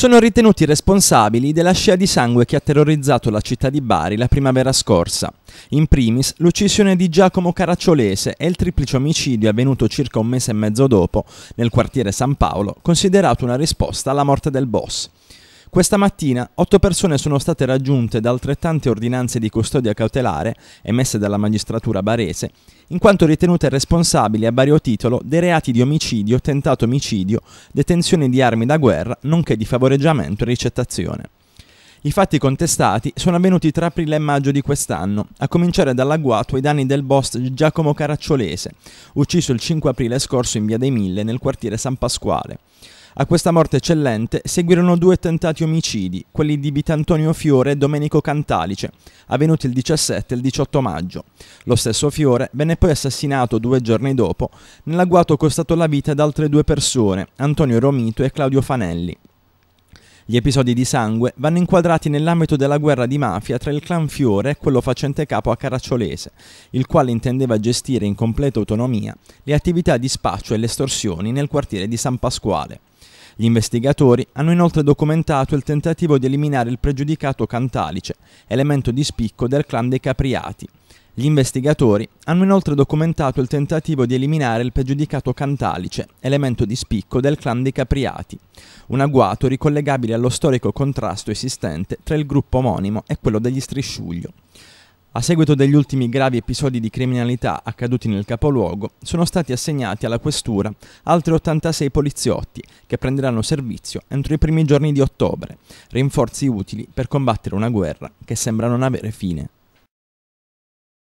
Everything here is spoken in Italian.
sono ritenuti responsabili della scia di sangue che ha terrorizzato la città di Bari la primavera scorsa. In primis l'uccisione di Giacomo Caracciolese e il triplice omicidio avvenuto circa un mese e mezzo dopo, nel quartiere San Paolo, considerato una risposta alla morte del boss. Questa mattina otto persone sono state raggiunte da altrettante ordinanze di custodia cautelare emesse dalla magistratura barese, in quanto ritenute responsabili a vario titolo dei reati di omicidio, tentato omicidio, detenzione di armi da guerra, nonché di favoreggiamento e ricettazione. I fatti contestati sono avvenuti tra aprile e maggio di quest'anno, a cominciare dall'agguato ai danni del boss Giacomo Caracciolese, ucciso il 5 aprile scorso in via dei Mille nel quartiere San Pasquale. A questa morte eccellente seguirono due tentati omicidi, quelli di Bitantonio Fiore e Domenico Cantalice, avvenuti il 17 e il 18 maggio. Lo stesso Fiore venne poi assassinato due giorni dopo nell'agguato costato la vita ad altre due persone, Antonio Romito e Claudio Fanelli. Gli episodi di sangue vanno inquadrati nell'ambito della guerra di mafia tra il clan Fiore e quello facente capo a Caracciolese, il quale intendeva gestire in completa autonomia le attività di spaccio e le estorsioni nel quartiere di San Pasquale. Gli investigatori hanno inoltre documentato il tentativo di eliminare il pregiudicato Cantalice, elemento di spicco del clan dei Capriati. Gli investigatori hanno inoltre documentato il tentativo di eliminare il pregiudicato Cantalice, elemento di spicco del clan dei Capriati, un agguato ricollegabile allo storico contrasto esistente tra il gruppo omonimo e quello degli Strisciuglio. A seguito degli ultimi gravi episodi di criminalità accaduti nel capoluogo, sono stati assegnati alla questura altri 86 poliziotti che prenderanno servizio entro i primi giorni di ottobre, rinforzi utili per combattere una guerra che sembra non avere fine.